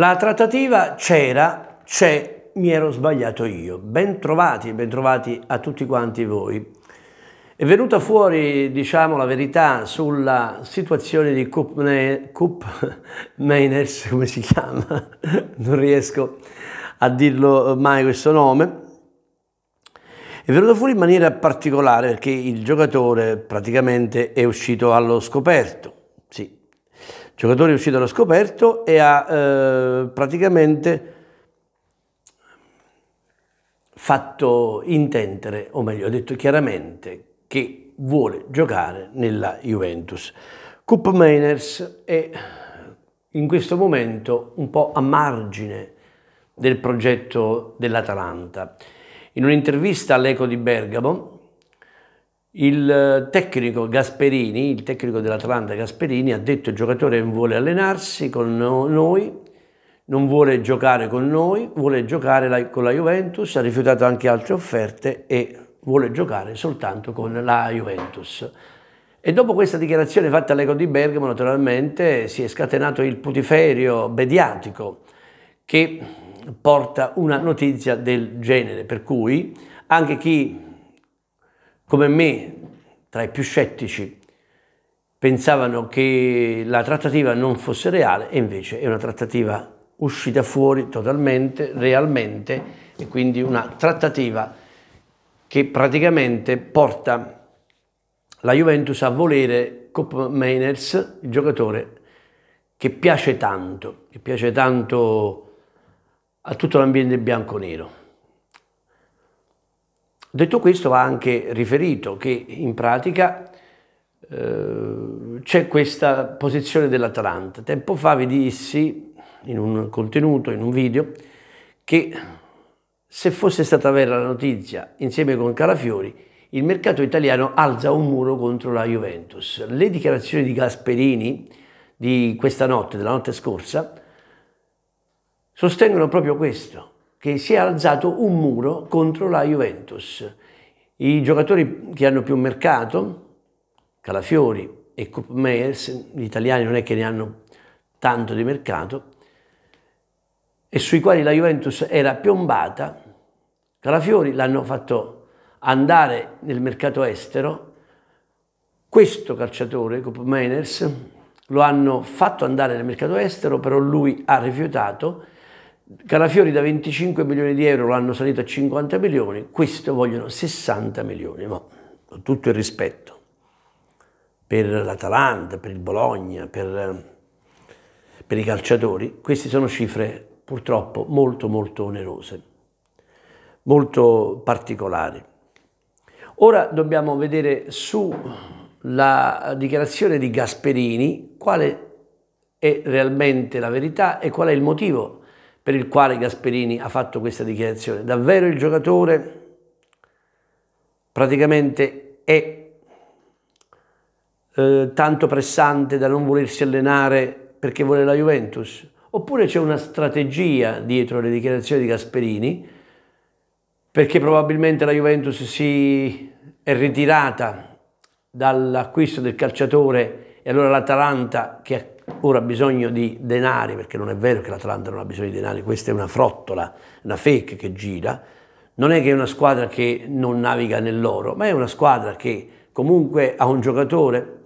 La trattativa c'era, c'è, mi ero sbagliato io. Bentrovati, bentrovati a tutti quanti voi. È venuta fuori, diciamo, la verità sulla situazione di Kupmeiners, come si chiama? Non riesco a dirlo mai questo nome. È venuto fuori in maniera particolare perché il giocatore praticamente è uscito allo scoperto giocatore è uscito allo scoperto e ha eh, praticamente fatto intendere, o meglio, ha detto chiaramente che vuole giocare nella Juventus. Cup Mainers è in questo momento un po' a margine del progetto dell'Atalanta. In un'intervista all'Eco di Bergamo, il eh, tecnico Gasperini, il tecnico dell'Atlanta Gasperini, ha detto il giocatore non vuole allenarsi con noi, non vuole giocare con noi, vuole giocare con la Juventus, ha rifiutato anche altre offerte e vuole giocare soltanto con la Juventus. E dopo questa dichiarazione fatta all'Eco di Bergamo, naturalmente, si è scatenato il putiferio mediatico che porta una notizia del genere, per cui anche chi come me, tra i più scettici, pensavano che la trattativa non fosse reale e invece è una trattativa uscita fuori totalmente, realmente, e quindi una trattativa che praticamente porta la Juventus a volere Cop Mainers, il giocatore che piace tanto, che piace tanto a tutto l'ambiente bianco-nero. Detto questo va anche riferito che in pratica eh, c'è questa posizione dell'Atalanta. Tempo fa vi dissi in un contenuto, in un video, che se fosse stata vera la notizia insieme con Calafiori, il mercato italiano alza un muro contro la Juventus. Le dichiarazioni di Gasperini di questa notte, della notte scorsa, sostengono proprio questo che si è alzato un muro contro la Juventus. I giocatori che hanno più mercato, Calafiori e Coop gli italiani non è che ne hanno tanto di mercato, e sui quali la Juventus era piombata, Calafiori l'hanno fatto andare nel mercato estero, questo calciatore, Coop lo hanno fatto andare nel mercato estero, però lui ha rifiutato Calafiori da 25 milioni di euro l'hanno salito a 50 milioni, questo vogliono 60 milioni, ma con tutto il rispetto per l'Atalanta, per il Bologna, per, per i calciatori, queste sono cifre purtroppo molto molto onerose, molto particolari. Ora dobbiamo vedere sulla dichiarazione di Gasperini quale è realmente la verità e qual è il motivo per il quale Gasperini ha fatto questa dichiarazione. Davvero il giocatore praticamente è eh, tanto pressante da non volersi allenare perché vuole la Juventus? Oppure c'è una strategia dietro le dichiarazioni di Gasperini perché probabilmente la Juventus si è ritirata dall'acquisto del calciatore e allora l'Atalanta che ha ora ha bisogno di denari, perché non è vero che l'Atalanta non ha bisogno di denari, questa è una frottola, una fake che gira, non è che è una squadra che non naviga nell'oro, ma è una squadra che comunque ha un giocatore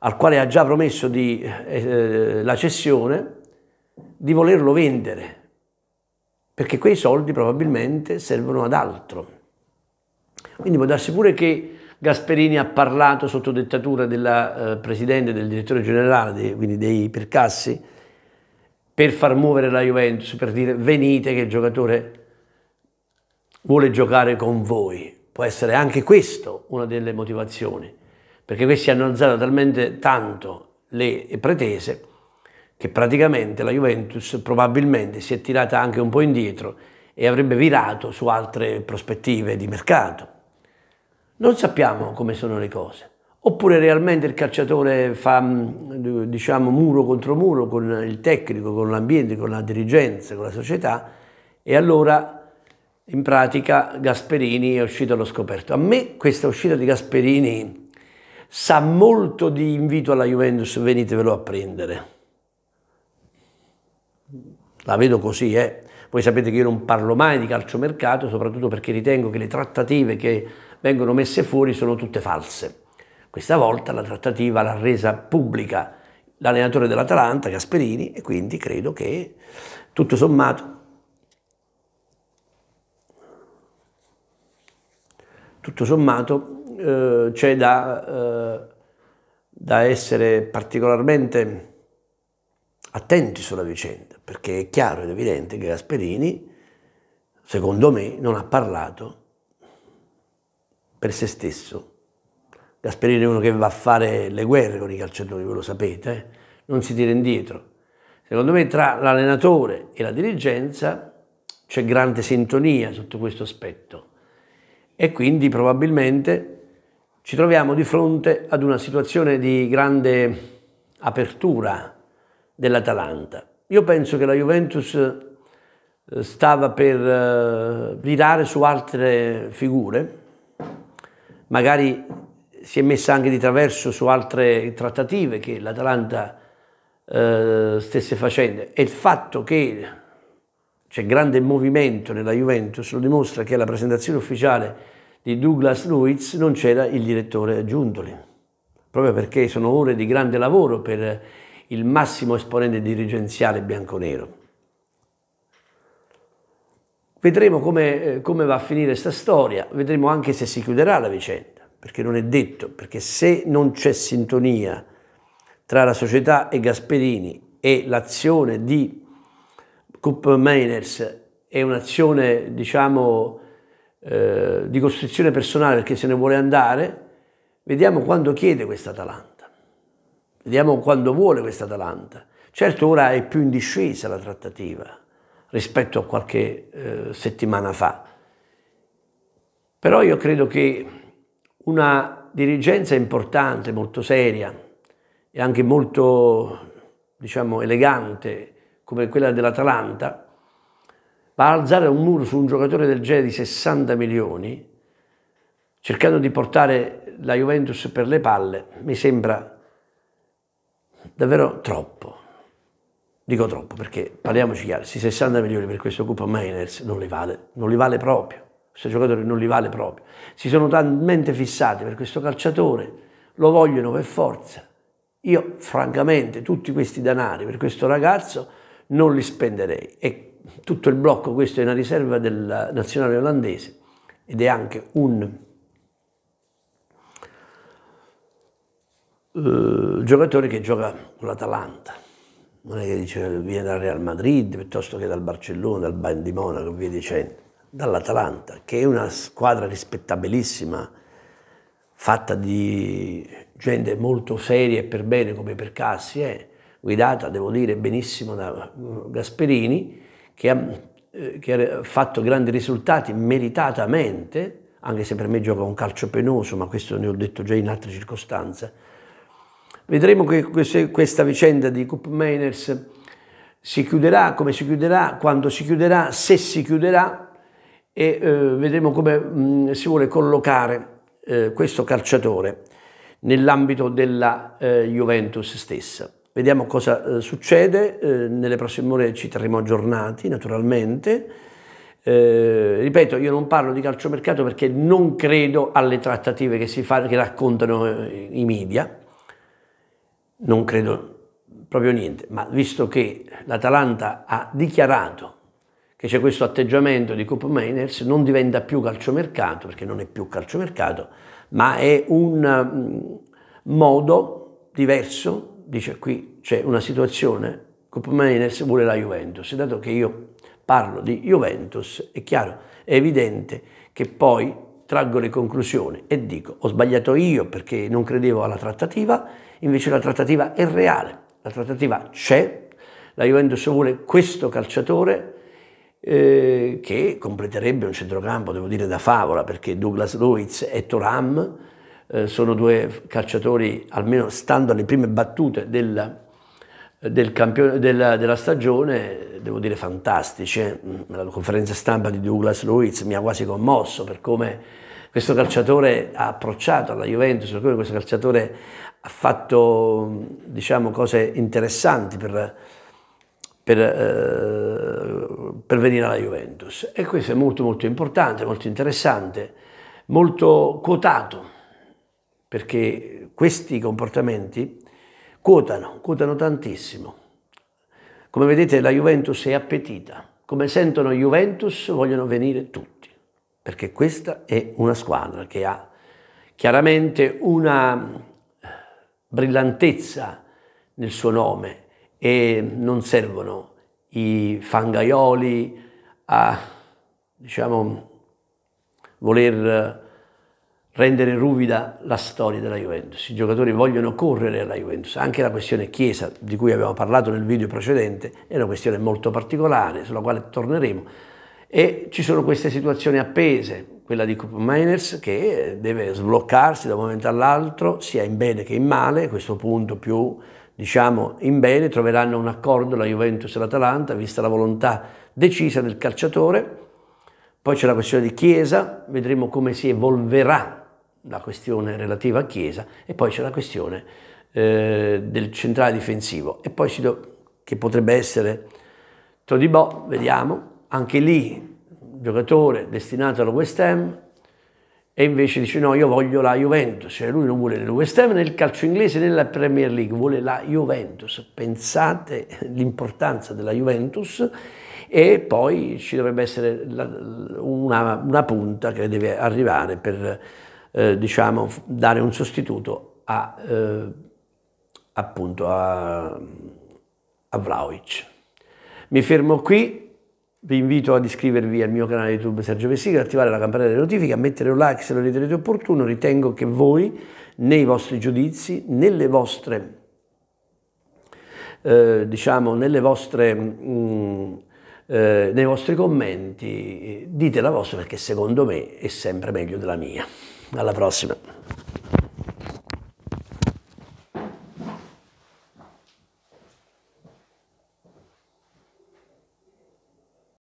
al quale ha già promesso di, eh, la cessione di volerlo vendere, perché quei soldi probabilmente servono ad altro. Quindi può darsi pure che Gasperini ha parlato sotto dettatura del eh, presidente, del direttore generale, dei, quindi dei Percassi, per far muovere la Juventus, per dire venite che il giocatore vuole giocare con voi. Può essere anche questo una delle motivazioni, perché questi hanno alzato talmente tanto le pretese che praticamente la Juventus probabilmente si è tirata anche un po' indietro e avrebbe virato su altre prospettive di mercato non sappiamo come sono le cose. Oppure realmente il calciatore fa mm, diciamo, muro contro muro con il tecnico, con l'ambiente, con la dirigenza, con la società e allora in pratica Gasperini è uscito allo scoperto. A me questa uscita di Gasperini sa molto di invito alla Juventus, venitevelo a prendere. La vedo così, eh. Voi sapete che io non parlo mai di calciomercato, soprattutto perché ritengo che le trattative che vengono messe fuori sono tutte false. Questa volta la trattativa l'ha resa pubblica l'allenatore dell'Atalanta, Gasperini, e quindi credo che tutto sommato, tutto sommato eh, c'è da, eh, da essere particolarmente attenti sulla vicenda, perché è chiaro ed evidente che Gasperini, secondo me, non ha parlato per se stesso. Gasperini è uno che va a fare le guerre con i calciatori, voi lo sapete, eh? non si tira indietro. Secondo me tra l'allenatore e la dirigenza c'è grande sintonia sotto questo aspetto e quindi probabilmente ci troviamo di fronte ad una situazione di grande apertura dell'Atalanta. Io penso che la Juventus eh, stava per eh, virare su altre figure, magari si è messa anche di traverso su altre trattative che l'Atalanta eh, stesse facendo e il fatto che c'è grande movimento nella Juventus lo dimostra che alla presentazione ufficiale di Douglas Luiz non c'era il direttore Giuntoli, proprio perché sono ore di grande lavoro per il massimo esponente dirigenziale bianconero. Vedremo come, eh, come va a finire questa storia, vedremo anche se si chiuderà la vicenda, perché non è detto, perché se non c'è sintonia tra la società e Gasperini e l'azione di Coop Mainers è un'azione, diciamo, eh, di costruzione personale perché se ne vuole andare, vediamo quando chiede questa Atalanta, vediamo quando vuole questa Atalanta. Certo ora è più in discesa la trattativa, rispetto a qualche eh, settimana fa. Però io credo che una dirigenza importante, molto seria e anche molto diciamo, elegante come quella dell'Atalanta va a alzare un muro su un giocatore del genere di 60 milioni cercando di portare la Juventus per le palle mi sembra davvero troppo. Dico troppo perché parliamoci chiaro, questi 60 milioni per questo Coppa Mainers non li vale, non li vale proprio, questo giocatore non li vale proprio. Si sono talmente fissati per questo calciatore, lo vogliono per forza. Io francamente tutti questi denari per questo ragazzo non li spenderei e tutto il blocco questo è una riserva del nazionale olandese ed è anche un uh, giocatore che gioca con l'Atalanta non è che dice viene dal Real Madrid piuttosto che dal Barcellona, dal Bayern di Monaco, via dicendo, dall'Atalanta, che è una squadra rispettabilissima, fatta di gente molto seria e per bene come per Cassi, eh, guidata, devo dire, benissimo da mm, Gasperini, che ha, eh, che ha fatto grandi risultati meritatamente, anche se per me gioca un calcio penoso, ma questo ne ho detto già in altre circostanze, Vedremo che questa vicenda di Coop Mainers si chiuderà, come si chiuderà, quando si chiuderà, se si chiuderà e eh, vedremo come mh, si vuole collocare eh, questo calciatore nell'ambito della eh, Juventus stessa. Vediamo cosa eh, succede, eh, nelle prossime ore ci terremo aggiornati naturalmente. Eh, ripeto, io non parlo di calciomercato perché non credo alle trattative che si fanno, che raccontano i media, non credo proprio niente, ma visto che l'Atalanta ha dichiarato che c'è questo atteggiamento di Coop Mainers, non diventa più calciomercato, perché non è più calciomercato, ma è un mm, modo diverso, dice qui c'è una situazione, Coop Mainers vuole la Juventus, dato che io parlo di Juventus, è chiaro, è evidente che poi traggo le conclusioni e dico ho sbagliato io perché non credevo alla trattativa Invece la trattativa è reale, la trattativa c'è, la Juventus vuole questo calciatore eh, che completerebbe un centrocampo, devo dire, da favola, perché Douglas Luiz e Toram eh, sono due calciatori, almeno stando alle prime battute della, del campione, della, della, stagione, devo dire fantastici. Eh. La conferenza stampa di Douglas Luiz mi ha quasi commosso per come questo calciatore ha approcciato alla Juventus, come questo calciatore ha fatto diciamo, cose interessanti per, per, eh, per, venire alla Juventus. E questo è molto molto importante, molto interessante, molto quotato, perché questi comportamenti quotano, quotano tantissimo. Come vedete la Juventus è appetita, come sentono Juventus vogliono venire tutti perché questa è una squadra che ha chiaramente una brillantezza nel suo nome e non servono i fangaioli a diciamo, voler rendere ruvida la storia della Juventus. I giocatori vogliono correre alla Juventus. Anche la questione Chiesa, di cui abbiamo parlato nel video precedente, è una questione molto particolare, sulla quale torneremo e ci sono queste situazioni appese, quella di Coop Miners che deve sbloccarsi da un momento all'altro, sia in bene che in male, a questo punto più diciamo in bene, troveranno un accordo la Juventus e l'Atalanta, vista la volontà decisa del calciatore. Poi c'è la questione di Chiesa, vedremo come si evolverà la questione relativa a Chiesa e poi c'è la questione eh, del centrale difensivo e poi si do, che potrebbe essere Todibò, vediamo, anche lì giocatore destinato alla West Ham e invece dice no io voglio la Juventus, cioè lui non vuole né il West Ham né il calcio inglese né la Premier League, vuole la Juventus, pensate l'importanza della Juventus e poi ci dovrebbe essere una, una punta che deve arrivare per eh, diciamo, dare un sostituto a, eh, appunto a, a Vlaovic. Mi fermo qui. Vi invito ad iscrivervi al mio canale YouTube Sergio Vessica, attivare la campanella delle notifiche, a mettere un like se lo ritenete opportuno. Ritengo che voi, nei vostri giudizi, nelle vostre, eh, diciamo, nelle vostre, mh, mm, eh, nei vostri commenti, dite la vostra perché secondo me è sempre meglio della mia. Alla prossima!